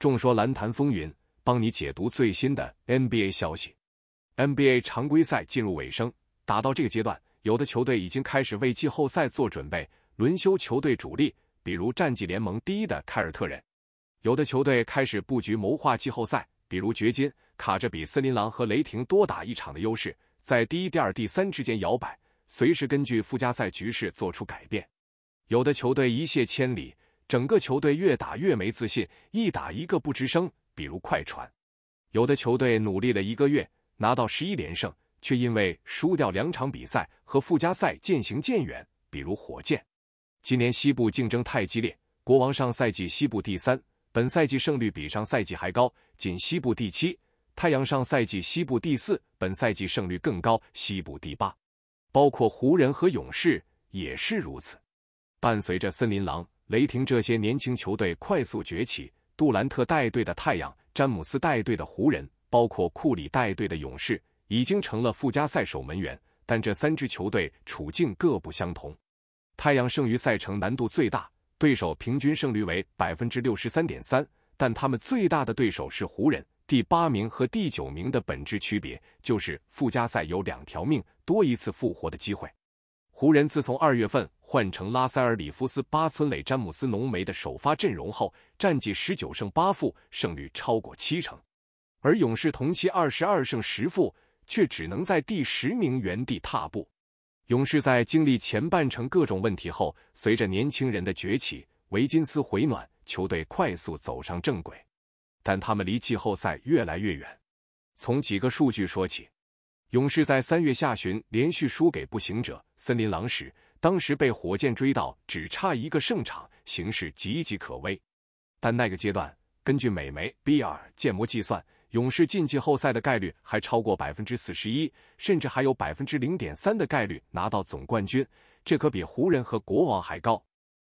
众说篮坛风云，帮你解读最新的 NBA 消息。NBA 常规赛进入尾声，打到这个阶段，有的球队已经开始为季后赛做准备，轮休球队主力，比如战绩联盟第一的凯尔特人；有的球队开始布局谋划季后赛，比如掘金，卡着比森林狼和雷霆多打一场的优势，在第一、第二、第三之间摇摆，随时根据附加赛局势做出改变；有的球队一泻千里。整个球队越打越没自信，一打一个不吱声。比如快船，有的球队努力了一个月，拿到十一连胜，却因为输掉两场比赛和附加赛渐行渐远。比如火箭，今年西部竞争太激烈，国王上赛季西部第三，本赛季胜率比上赛季还高，仅西部第七；太阳上赛季西部第四，本赛季胜率更高，西部第八。包括湖人和勇士也是如此。伴随着森林狼。雷霆这些年轻球队快速崛起，杜兰特带队的太阳，詹姆斯带队的湖人，包括库里带队的勇士，已经成了附加赛守门员。但这三支球队处境各不相同。太阳剩余赛程难度最大，对手平均胜率为百分之六十三点三，但他们最大的对手是湖人。第八名和第九名的本质区别就是附加赛有两条命，多一次复活的机会。湖人自从二月份换成拉塞尔、里夫斯、巴村磊、詹姆斯、浓眉的首发阵容后，战绩十九胜八负，胜率超过七成；而勇士同期二十二胜十负，却只能在第十名原地踏步。勇士在经历前半程各种问题后，随着年轻人的崛起，维金斯回暖，球队快速走上正轨，但他们离季后赛越来越远。从几个数据说起。勇士在三月下旬连续输给步行者、森林狼时，当时被火箭追到只差一个胜场，形势岌岌可危。但那个阶段，根据美媒 BR 建模计算，勇士进季后赛的概率还超过百分之四十一，甚至还有百分之零点三的概率拿到总冠军，这可比湖人和国王还高。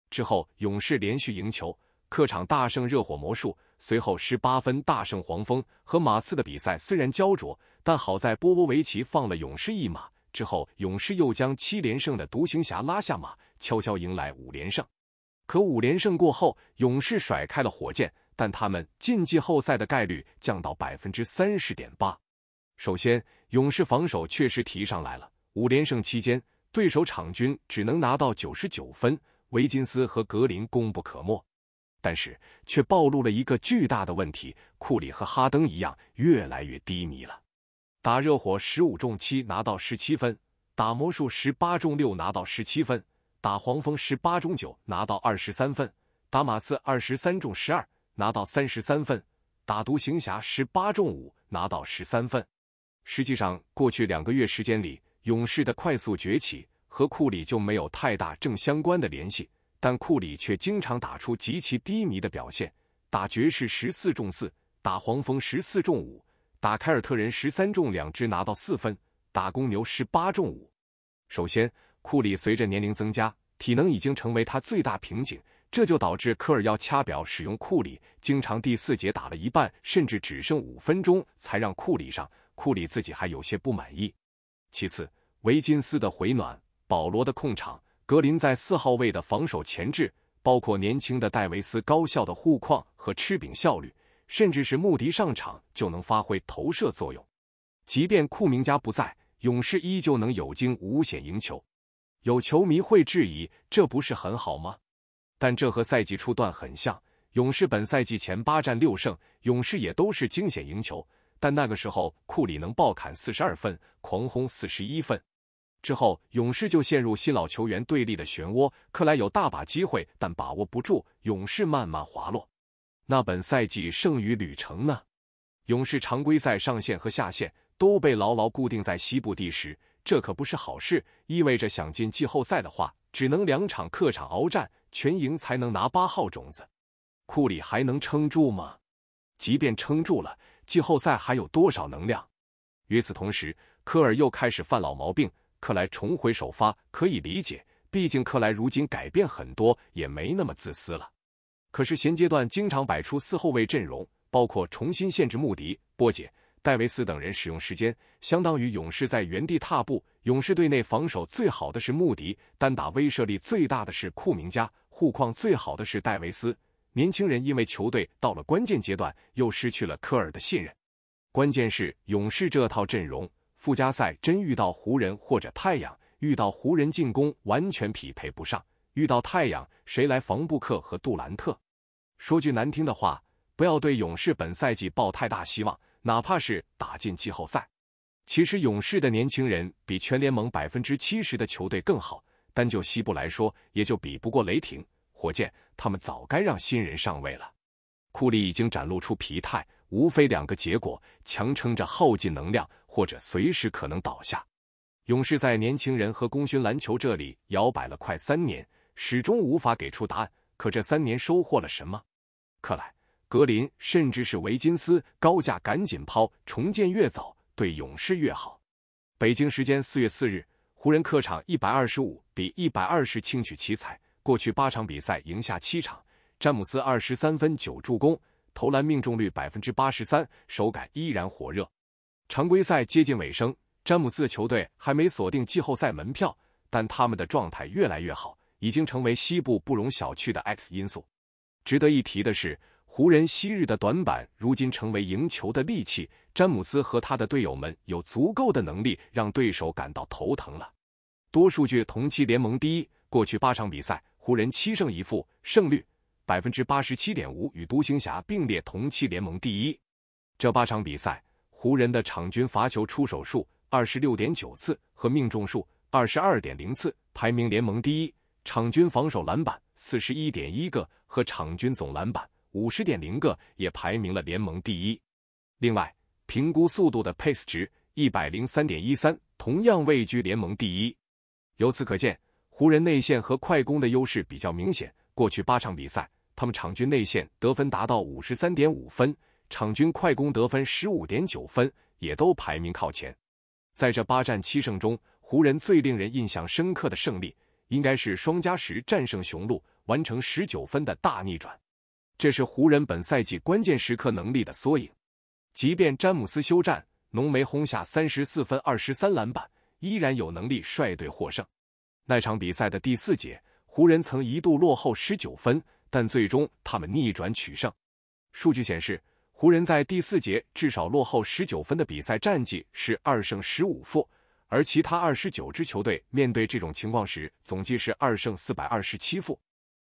之后，勇士连续赢球，客场大胜热火、魔术，随后十八分大胜黄蜂。和马刺的比赛虽然焦灼。但好在波波维奇放了勇士一马，之后勇士又将七连胜的独行侠拉下马，悄悄迎来五连胜。可五连胜过后，勇士甩开了火箭，但他们进季后赛的概率降到百分之三十点八。首先，勇士防守确实提上来了，五连胜期间对手场均只能拿到九十九分，维金斯和格林功不可没。但是却暴露了一个巨大的问题：库里和哈登一样，越来越低迷了。打热火十五中七，拿到十七分；打魔术十八中六，拿到十七分；打黄蜂十八中九，拿到二十三分；打马刺二十三中十二，拿到三十三分；打独行侠十八中五，拿到十三分。实际上，过去两个月时间里，勇士的快速崛起和库里就没有太大正相关的联系，但库里却经常打出极其低迷的表现。打爵士十四中四，打黄蜂十四中五。打凯尔特人十三中两支拿到四分，打公牛十八中五。首先，库里随着年龄增加，体能已经成为他最大瓶颈，这就导致科尔要掐表使用库里，经常第四节打了一半，甚至只剩五分钟才让库里上。库里自己还有些不满意。其次，维金斯的回暖，保罗的控场，格林在四号位的防守前置，包括年轻的戴维斯高效的护框和吃饼效率。甚至是穆迪上场就能发挥投射作用，即便库明加不在，勇士依旧能有惊无险赢球。有球迷会质疑，这不是很好吗？但这和赛季初段很像，勇士本赛季前八战六胜，勇士也都是惊险赢球。但那个时候库里能暴砍四十二分，狂轰四十一分，之后勇士就陷入新老球员对立的漩涡，克莱有大把机会但把握不住，勇士慢慢滑落。那本赛季剩余旅程呢？勇士常规赛上限和下限都被牢牢固定在西部第十，这可不是好事。意味着想进季后赛的话，只能两场客场鏖战，全赢才能拿八号种子。库里还能撑住吗？即便撑住了，季后赛还有多少能量？与此同时，科尔又开始犯老毛病。克莱重回首发可以理解，毕竟克莱如今改变很多，也没那么自私了。可是现阶段经常摆出四后卫阵容，包括重新限制穆迪、波杰、戴维斯等人使用时间，相当于勇士在原地踏步。勇士队内防守最好的是穆迪，单打威慑力最大的是库明加，护框最好的是戴维斯。年轻人因为球队到了关键阶段，又失去了科尔的信任。关键是勇士这套阵容，附加赛真遇到湖人或者太阳，遇到湖人进攻完全匹配不上。遇到太阳，谁来防布克和杜兰特？说句难听的话，不要对勇士本赛季抱太大希望，哪怕是打进季后赛。其实勇士的年轻人比全联盟百分之七十的球队更好，但就西部来说，也就比不过雷霆、火箭。他们早该让新人上位了。库里已经展露出疲态，无非两个结果：强撑着耗尽能量，或者随时可能倒下。勇士在年轻人和功勋篮球这里摇摆了快三年。始终无法给出答案，可这三年收获了什么？克莱、格林甚至是维金斯，高价赶紧抛，重建越早对勇士越好。北京时间四月四日，湖人客场一百二十五比一百二十轻取奇才，过去八场比赛赢下七场，詹姆斯二十三分九助攻，投篮命中率百分之八十三，手感依然火热。常规赛接近尾声，詹姆斯的球队还没锁定季后赛门票，但他们的状态越来越好。已经成为西部不容小觑的 X 因素。值得一提的是，湖人昔日的短板如今成为赢球的利器。詹姆斯和他的队友们有足够的能力让对手感到头疼了。多数据同期联盟第一，过去八场比赛，湖人七胜一负，胜率百分之八十七点五，与独行侠并列同期联盟第一。这八场比赛，湖人的场均罚球出手数二十六点九次和命中数二十二点零次，排名联盟第一。场均防守篮板四十一点一个，和场均总篮板五十点零个也排名了联盟第一。另外，评估速度的 pace 值一百零三点一三，同样位居联盟第一。由此可见，湖人内线和快攻的优势比较明显。过去八场比赛，他们场均内线得分达到五十三点五分，场均快攻得分十五点九分，也都排名靠前。在这八战七胜中，湖人最令人印象深刻的胜利。应该是双加时战胜雄鹿，完成十九分的大逆转。这是湖人本赛季关键时刻能力的缩影。即便詹姆斯休战，浓眉轰下三十四分、二十三篮板，依然有能力率队获胜。那场比赛的第四节，湖人曾一度落后十九分，但最终他们逆转取胜。数据显示，湖人在第四节至少落后十九分的比赛战绩是二胜十五负。而其他二十九支球队面对这种情况时，总计是二胜四百二十七负。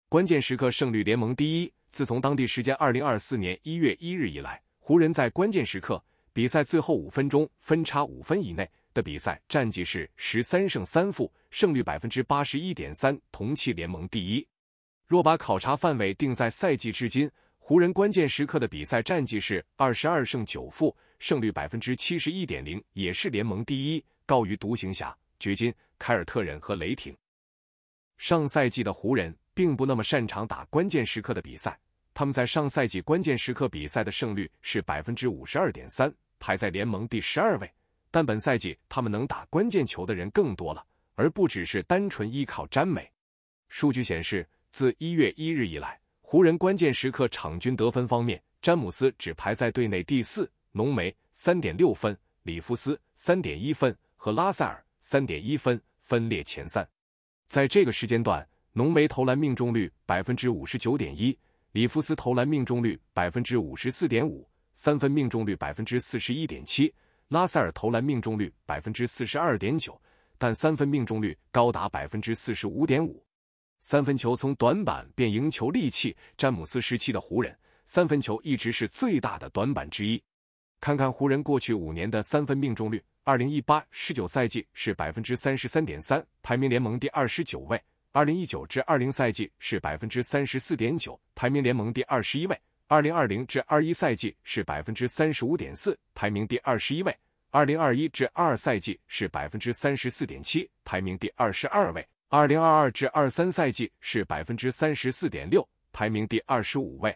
关键时刻胜率联盟第一。自从当地时间二零二四年一月一日以来，湖人在关键时刻比赛最后五分钟分差五分以内的比赛战绩是十三胜三负，胜率百分之八十一点三，同期联盟第一。若把考察范围定在赛季至今，湖人关键时刻的比赛战绩是二十二胜九负，胜率百分之七十一点零，也是联盟第一。高于独行侠、掘金、凯尔特人和雷霆。上赛季的湖人并不那么擅长打关键时刻的比赛，他们在上赛季关键时刻比赛的胜率是百分之五十二点三，排在联盟第十二位。但本赛季他们能打关键球的人更多了，而不只是单纯依靠詹美。数据显示，自一月一日以来，湖人关键时刻场均得分方面，詹姆斯只排在队内第四，浓眉三点六分，里夫斯三点一分。和拉塞尔三点一分分列前三。在这个时间段，浓眉投篮命中率百分之五十九点一，里夫斯投篮命中率百分之五十四点五，三分命中率百分之四十一点七，拉塞尔投篮命中率百分之四十二点九，但三分命中率高达百分之四十五点五。三分球从短板变赢球利器。詹姆斯时期的湖人，三分球一直是最大的短板之一。看看湖人过去五年的三分命中率：二零一八十九赛季是百分之三十三点三，排名联盟第二十九位；二零一九至二零赛季是百分之三十四点九，排名联盟第二十一位；二零二零至二一赛季是百分之三十五点四，排名第二十一位；二零二一至二赛季是百分之三十四点七，排名第二十二位；二零二二至二三赛季是百分之三十四点六，排名第二十五位。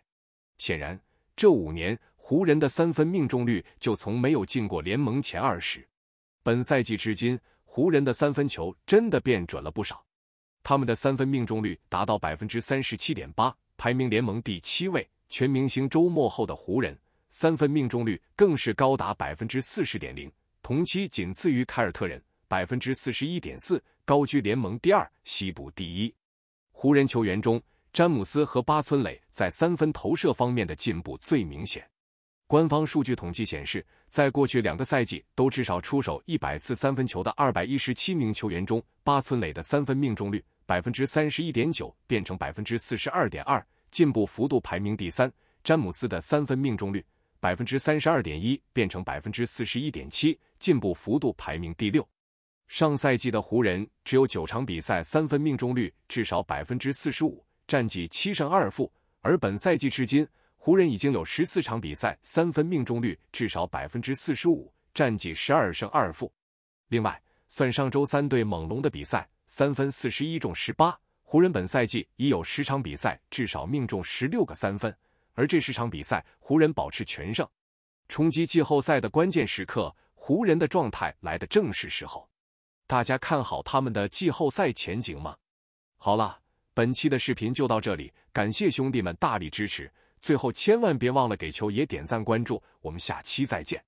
显然，这五年。湖人的三分命中率就从没有进过联盟前二十。本赛季至今，湖人的三分球真的变准了不少，他们的三分命中率达到百分之三十七点八，排名联盟第七位。全明星周末后的湖人三分命中率更是高达百分之四十点零，同期仅次于凯尔特人百分之四十一点四，高居联盟第二，西部第一。湖人球员中，詹姆斯和巴村磊在三分投射方面的进步最明显。官方数据统计显示，在过去两个赛季都至少出手一百次三分球的二百一十七名球员中，巴村磊的三分命中率百分之三十一点九变成百分之四十二点二，进步幅度排名第三；詹姆斯的三分命中率百分之三十二点一变成百分之四十一点七，进步幅度排名第六。上赛季的湖人只有九场比赛三分命中率至少百分之四十五，战绩七胜二负；而本赛季至今。湖人已经有十四场比赛三分命中率至少百分之四十五，战绩十二胜二负。另外，算上周三对猛龙的比赛，三分四十一中十八。湖人本赛季已有十场比赛至少命中十六个三分，而这十场比赛湖人保持全胜。冲击季后赛的关键时刻，湖人的状态来的正是时候。大家看好他们的季后赛前景吗？好了，本期的视频就到这里，感谢兄弟们大力支持。最后，千万别忘了给球爷点赞关注，我们下期再见。